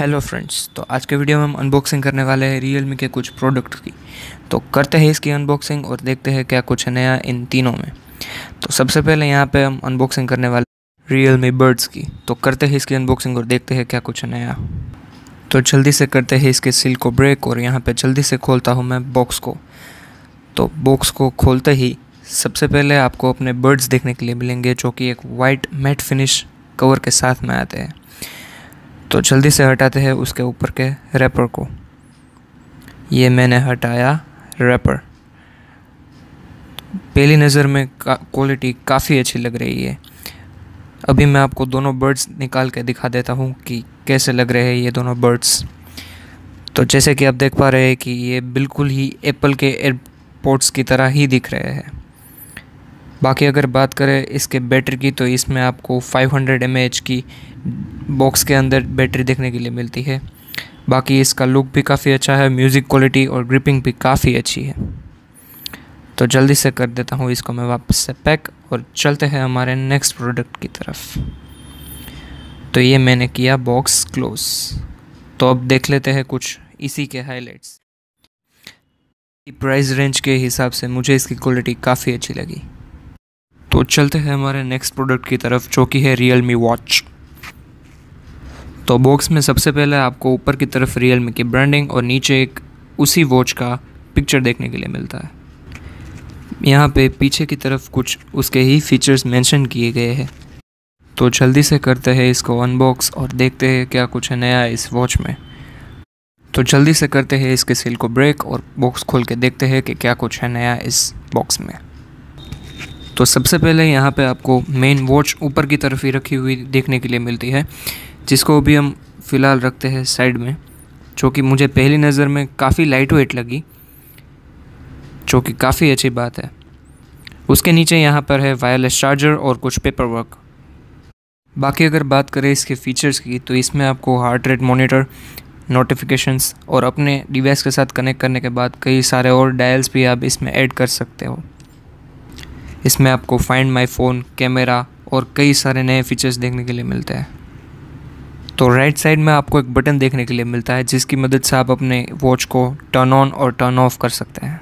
hello friends तो आज के वीडियो में हम अनबॉक्सिंग करने वाले हैं रियल के कुछ प्रोडक्ट की तो करते हैं इसकी अनबॉक्सिंग और देखते हैं क्या कुछ है नया इन तीनों में तो सबसे पहले यहाँ पे हम अनबॉक्सिंग करने वाले रियल मी बर्ड्स की तो करते हैं इसकी अनबॉक्सिंग और देखते हैं क्या कुछ है नया तो जल्दी से करते हैं इसके सील को ब्रेक और यहाँ पर जल्दी से खोलता हूँ मैं बॉक्स को तो बॉक्स को खोलते ही सबसे पहले आपको अपने बर्ड्स देखने के लिए मिलेंगे जो कि एक वाइट मेट फिनिश कवर के साथ में आते हैं तो जल्दी से हटाते हैं उसके ऊपर के रैपर को ये मैंने हटाया रैपर पहली नज़र में का, क्वालिटी काफ़ी अच्छी लग रही है अभी मैं आपको दोनों बर्ड्स निकाल के दिखा देता हूँ कि कैसे लग रहे हैं ये दोनों बर्ड्स तो जैसे कि आप देख पा रहे हैं कि ये बिल्कुल ही एप्पल के एयरपोर्ट्स की तरह ही दिख रहे हैं बाकी अगर बात करें इसके बैटरी की तो इसमें आपको 500 हंड्रेड की बॉक्स के अंदर बैटरी देखने के लिए मिलती है बाकी इसका लुक भी काफ़ी अच्छा है म्यूज़िक क्वालिटी और ग्रिपिंग भी काफ़ी अच्छी है तो जल्दी से कर देता हूँ इसको मैं वापस से पैक और चलते हैं हमारे नेक्स्ट प्रोडक्ट की तरफ तो ये मैंने किया बॉक्स क्लोज तो अब देख लेते हैं कुछ इसी के हाईलाइट्स प्राइस रेंज के हिसाब से मुझे इसकी क्वालिटी काफ़ी अच्छी लगी तो चलते हैं हमारे नेक्स्ट प्रोडक्ट की तरफ जो कि है रियल मी वॉच तो बॉक्स में सबसे पहले आपको ऊपर की तरफ रियल मी की ब्रांडिंग और नीचे एक उसी वॉच का पिक्चर देखने के लिए मिलता है यहाँ पे पीछे की तरफ कुछ उसके ही फीचर्स मेंशन किए गए हैं तो जल्दी से करते हैं इसको अनबॉक्स और देखते हैं क्या कुछ है नया इस वॉच में तो जल्दी से करते हैं इसके सील को ब्रेक और बॉक्स खोल के देखते हैं कि क्या कुछ है नया इस बॉक्स में तो सबसे पहले यहाँ पे आपको मेन वॉच ऊपर की तरफ ही रखी हुई देखने के लिए मिलती है जिसको अभी हम फ़िलहाल रखते हैं साइड में जो कि मुझे पहली नज़र में काफ़ी लाइट वेट लगी जो कि काफ़ी अच्छी बात है उसके नीचे यहाँ पर है वायरलेस चार्जर और कुछ पेपर वर्क बाकी अगर बात करें इसके फीचर्स की तो इसमें आपको हार्ट रेट मोनिटर नोटिफिकेशंस और अपने डिवाइस के साथ कनेक्ट करने के बाद कई सारे और डायल्स भी आप इसमें ऐड कर सकते हो इसमें आपको फाइंड माई फ़ोन कैमरा और कई सारे नए फीचर्स देखने के लिए मिलते हैं तो राइट साइड में आपको एक बटन देखने के लिए मिलता है जिसकी मदद से आप अपने वॉच को टर्न ऑन और टर्न ऑफ कर सकते हैं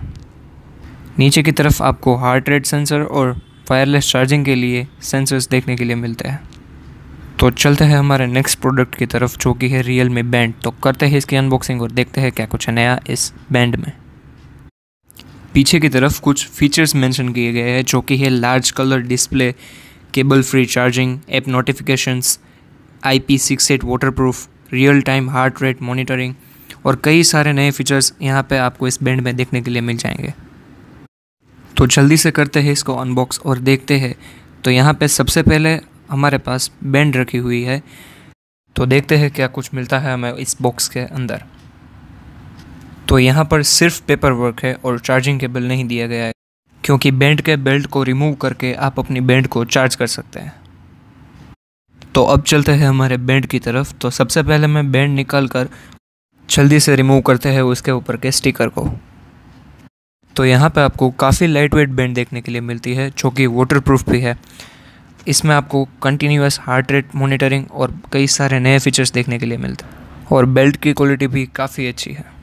नीचे की तरफ आपको हार्ट रेट सेंसर और वायरलेस चार्जिंग के लिए सेंसर्स देखने के लिए मिलते हैं तो चलते हैं हमारे नेक्स्ट प्रोडक्ट की तरफ जो कि है रियल मी बैंड तो करते हैं इसकी अनबॉक्सिंग और देखते हैं क्या कुछ है नया इस बैंड में पीछे की तरफ कुछ फीचर्स मेंशन किए गए हैं जो कि है large colour display cable free charging app notifications I P six eight waterproof real time heart rate monitoring और कई सारे नए फीचर्स यहाँ पे आपको इस बैंड में देखने के लिए मिल जाएंगे तो जल्दी से करते हैं इसको अनबॉक्स और देखते हैं तो यहाँ पे सबसे पहले हमारे पास बैंड रखी हुई है तो देखते हैं क्या कुछ मिलता है हमें इस बॉक्स के अंदर तो यहाँ पर सिर्फ पेपर वर्क है और चार्जिंग केबल नहीं दिया गया है क्योंकि बैंड के बेल्ट को रिमूव करके आप अपनी बैंड को चार्ज कर सकते हैं तो अब चलते हैं हमारे बैंड की तरफ तो सबसे पहले मैं बैंड निकाल कर जल्दी से रिमूव करते हैं उसके ऊपर के स्टिकर को तो यहाँ पे आपको काफ़ी लाइट वेट बैंड देखने के लिए मिलती है जो कि वाटर प्रूफ भी है इसमें आपको कंटिन्यूस हार्ट रेट मोनिटरिंग और कई सारे नए फीचर्स देखने के लिए मिलते हैं और बेल्ट की क्वालिटी भी काफ़ी अच्छी है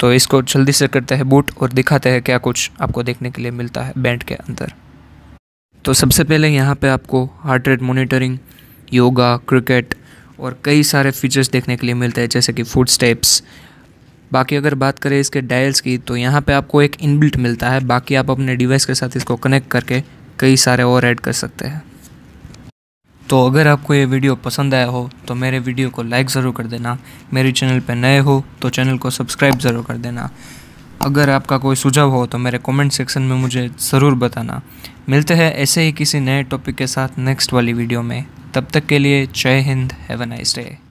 तो इसको जल्दी से करते हैं बूट और दिखाते हैं क्या कुछ आपको देखने के लिए मिलता है बैंड के अंदर तो सबसे पहले यहाँ पे आपको heart rate monitoring yoga cricket और कई सारे फीचर्स देखने के लिए मिलते हैं जैसे कि फूड स्टेप्स बाकी अगर बात करें इसके डायल्स की तो यहाँ पे आपको एक इनबिल्ट मिलता है बाकी आप अपने डिवाइस के साथ इसको कनेक्ट करके कई सारे और ऐड कर सकते हैं तो अगर आपको ये वीडियो पसंद आया हो तो मेरे वीडियो को लाइक ज़रूर कर देना मेरे चैनल पर नए हो तो चैनल को सब्सक्राइब ज़रूर कर देना अगर आपका कोई सुझाव हो तो मेरे कमेंट सेक्शन में मुझे ज़रूर बताना मिलते हैं ऐसे ही किसी नए टॉपिक के साथ नेक्स्ट वाली वीडियो में तब तक के लिए जय Hind have a nice day